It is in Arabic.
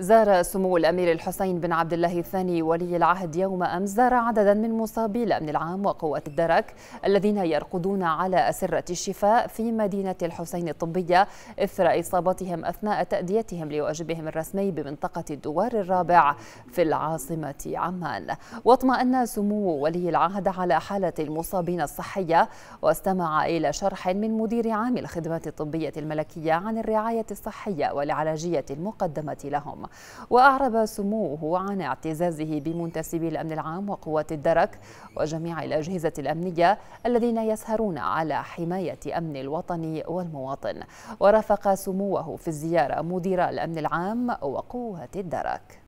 زار سمو الأمير الحسين بن عبد الله الثاني ولي العهد يوم أمس زار عددا من مصابي الأمن العام وقوات الدرك الذين يرقدون على أسرة الشفاء في مدينة الحسين الطبية إثر إصابتهم أثناء تأديتهم لواجبهم الرسمي بمنطقة الدوار الرابع في العاصمة عمان واطمأن سمو ولي العهد على حالة المصابين الصحية واستمع إلى شرح من مدير عام الخدمات الطبية الملكية عن الرعاية الصحية والعلاجية المقدمة لهم وأعرب سموه عن اعتزازه بمنتسبي الأمن العام وقوات الدرك وجميع الأجهزة الأمنية الذين يسهرون على حماية أمن الوطن والمواطن ورافق سموه في الزيارة مدير الأمن العام وقوات الدرك